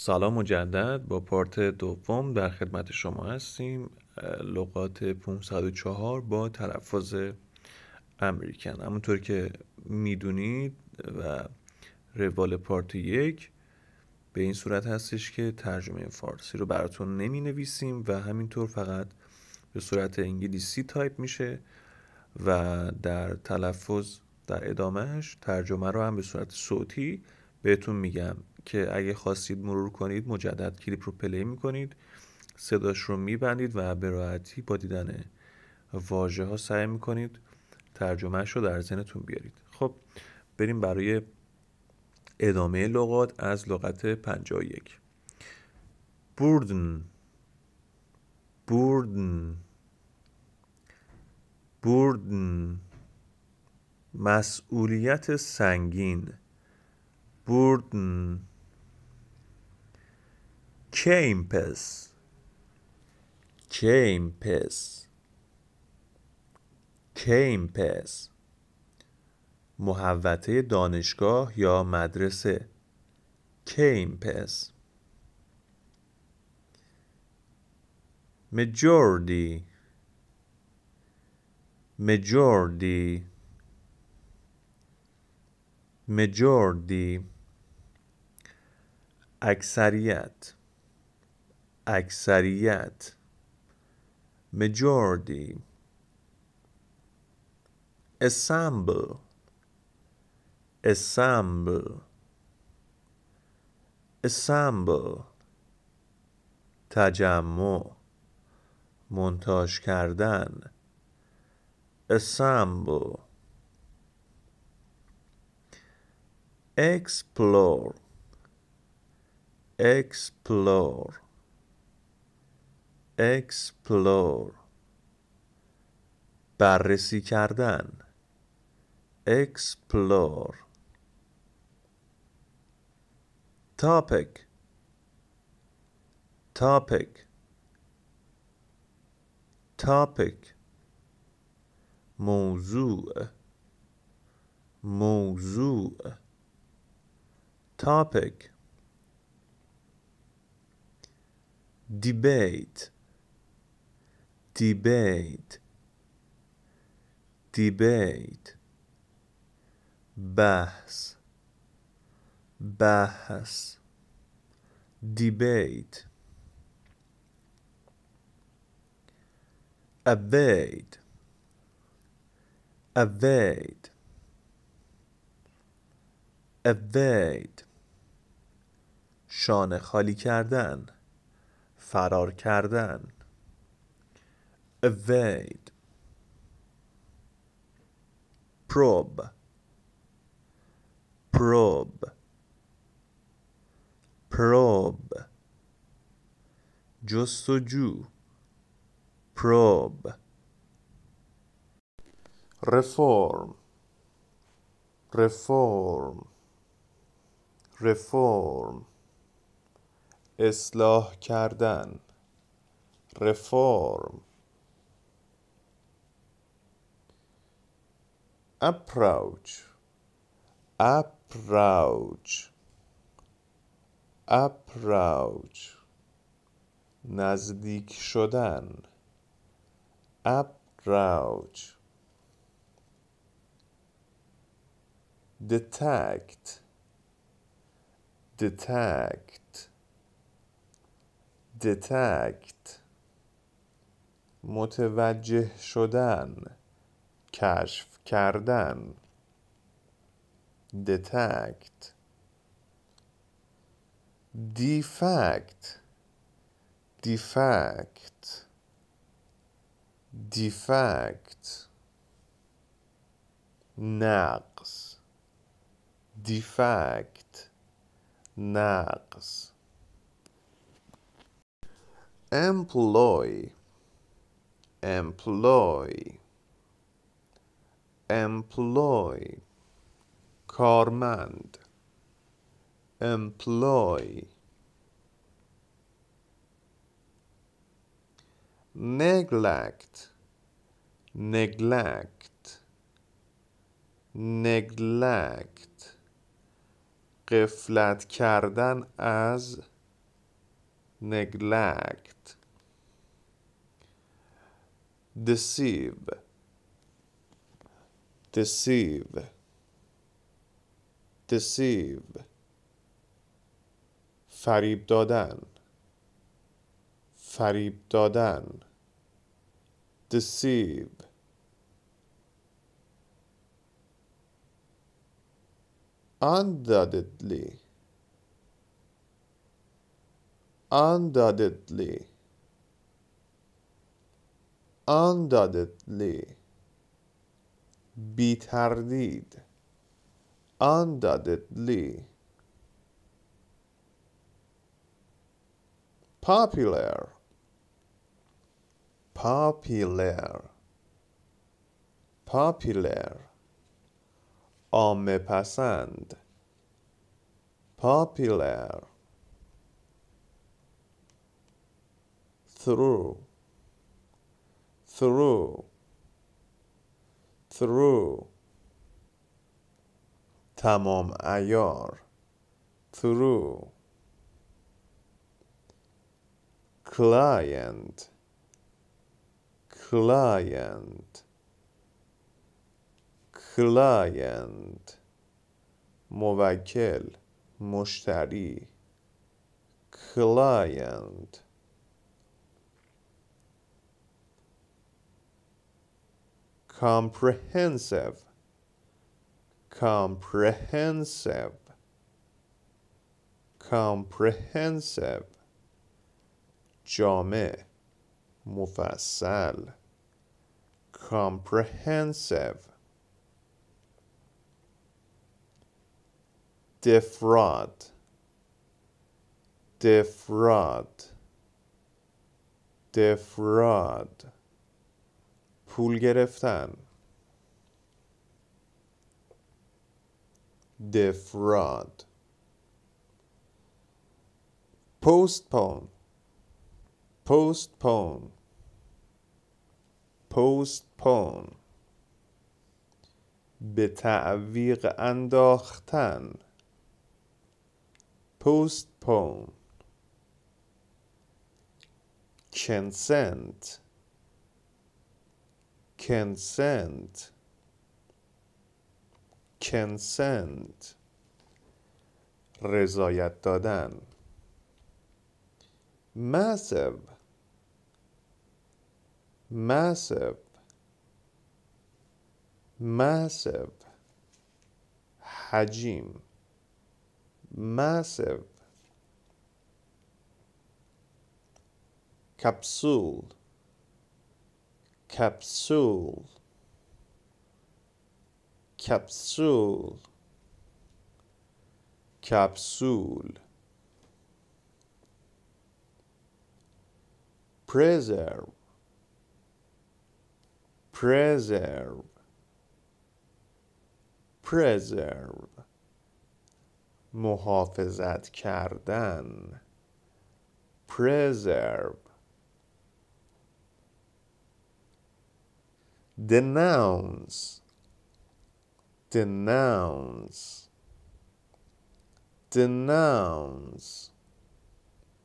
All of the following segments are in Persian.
سلام مجدد با پارت دوم در خدمت شما هستیم لغات 504 با تلفظ امریکن همونطور که میدونید و روال پارت یک به این صورت هستش که ترجمه فارسی رو براتون نمی نویسیم و همینطور فقط به صورت انگلیسی تایپ میشه و در تلفظ در ادامهش ترجمه رو هم به صورت صوتی بهتون میگم که اگه خواستید مرور کنید مجدد کلیپ رو پلی میکنید صداش رو میبندید و به با دیدن واژه ها سعی میکنید ترجمهش رو در ذهنتون بیارید خب بریم برای ادامه لغات از لغت 51 بوردن بوردن بردن مسئولیت سنگین بوردن کیمپس کیمپس کیمپس محوطه دانشگاه یا مدرسه کیمپس مجوردی مجوردی مجوردی اکثریت اکثریت majority assemble assemble assemble تجمع منتاش کردن assemble explore explore explore بررسی کردن explore topic topic topic موضوع موضوع topic debate debate debate بحث بحث debate evade evade evade شانه خالی کردن فرار کردن evade probe probe probe جستجو probe reform reform reform اصلاح کردن reform approach approach approach نزدیک شدن approach detect detect detect متوجه شدن کشف کردن detect defect defect defect نقص defect نقص employ employ employ کارمند employ neglect neglect neglect قفلت کردن از neglect deceive deceive, deceive, فریب دادن, فریب دادن, deceive, undoubtedly, undoubtedly, undoubtedly. بی تردید undoubtedly popular popular popular عامه پسند popular through through through تمام ایار through client client client موکل مشتری client comprehensive, comprehensive, comprehensive. Jamé, mufassal. comprehensive defraud defraud defraud پول گرفتن دفراد پستپون پون پوست پون پوست پون به تعویق انداختن پوست پون کنسنت consent consent رضایت دادن massive massive massive حجیم massive capsule کپسول کپسول کپسول پرزرو پرزرو پرزرو محافظت کردن پرزرو The nouns. The nouns. The nouns.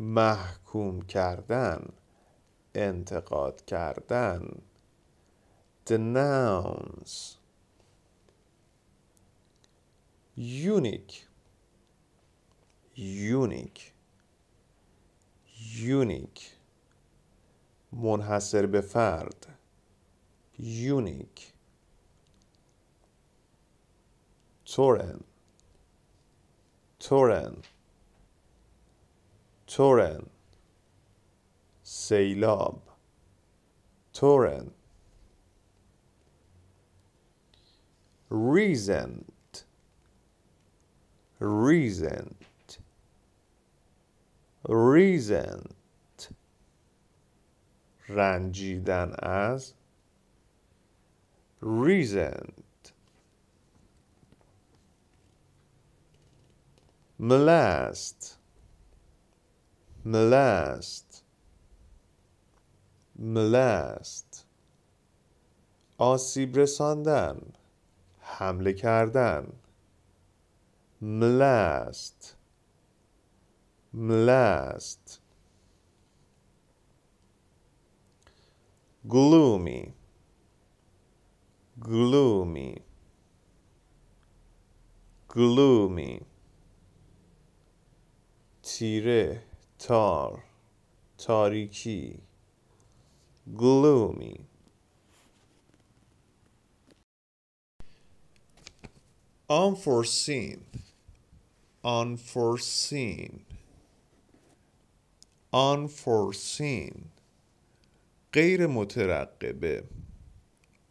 محکوم کردن انتقاد کردن The nouns Unique Unique Unique منحصر به فرد unique Toran Toran Toran Seilab. Toran Recent. Recent. Recent. رنجیدن از resent, molest, molest, molest, آسیب رساندن حمله کردن molest molest gloomy gloomy, gloomy, tire tar tariki gloomy unforeseen unforeseen unforeseen غیر مترقبه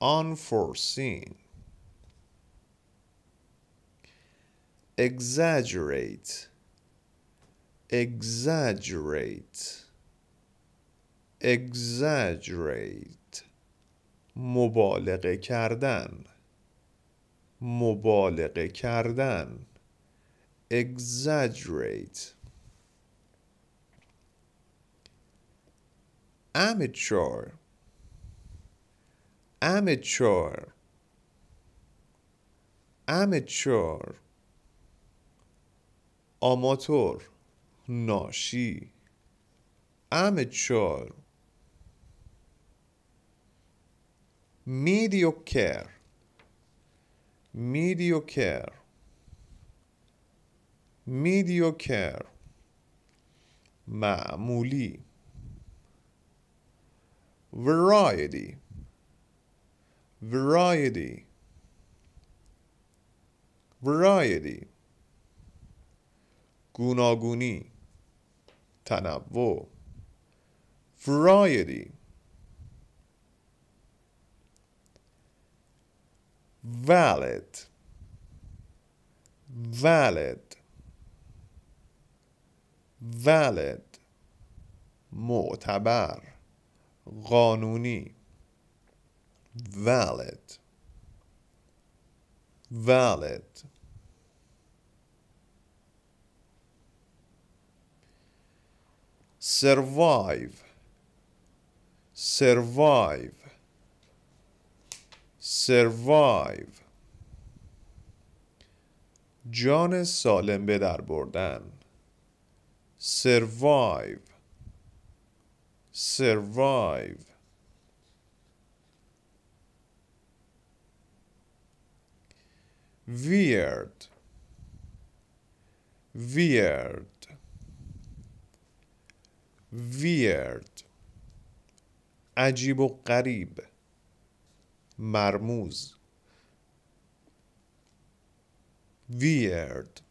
unforeseen exaggerate exaggerate exaggerate مبالغه کردن مبالغه کردن exaggerate amateur amateur amateur آماتور ناشی amateur mediocre mediocre mediocre معمولی variety variety variety گوناگونی تنوع variety valid valid valid معتبر قانونی valid valid survive survive survive جان سالم به در بردن survive survive weird weird weird عجیب و غریب مرموز weird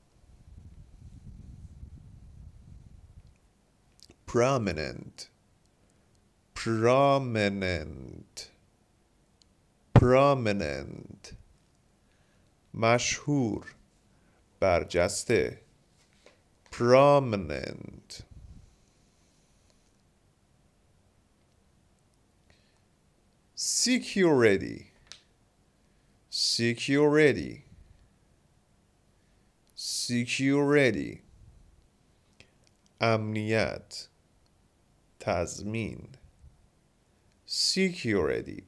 prominent prominent prominent مشهور برجسته prominent security security security امنیت تضمین security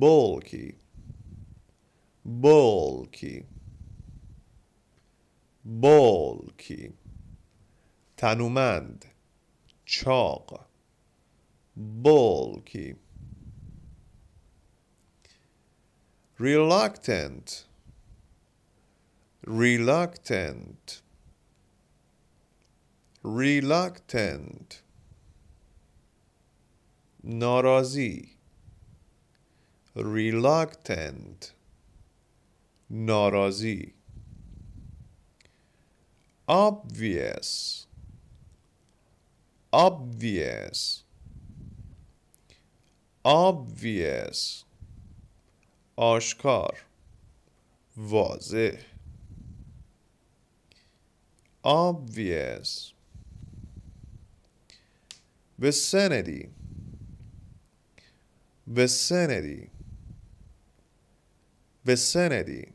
bulky bulky bulky تنومند چاق bulky reluctant reluctant reluctant ناراضی reluctant ناراضی obvious obvious obvious آشکار واضح obvious vicinity vicinity به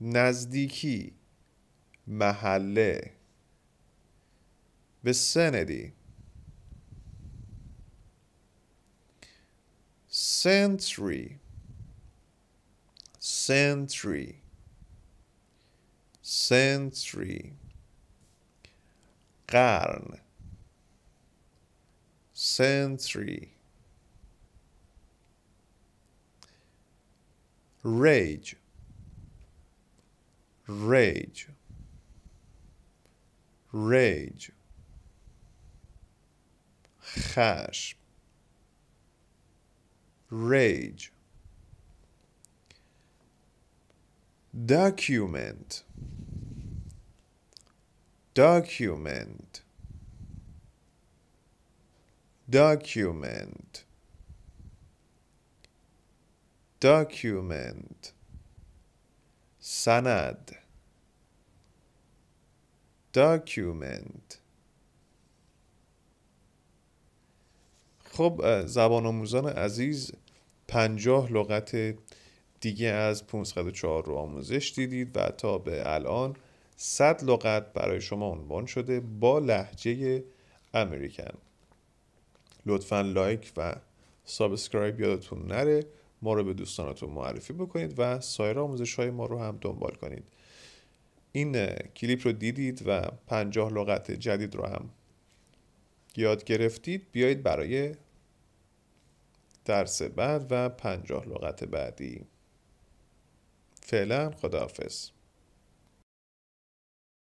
نزدیکی محله به سنتری سنتری سنتری قرن سنتری rage, rage, rage, hash, rage, document, document, document document سند document خب زبان آموزان عزیز پنجاه لغت دیگه از 504 رو آموزش دیدید و تا به الان 100 لغت برای شما عنوان شده با لحجه امریکن لطفا لایک و سابسکرایب یادتون نره ما رو به دوستانتون معرفی بکنید و سایر آموزش های ما رو هم دنبال کنید این کلیپ رو دیدید و پنجاه لغت جدید رو هم یاد گرفتید بیایید برای درس بعد و پنجاه لغت بعدی فعلا خداحافظ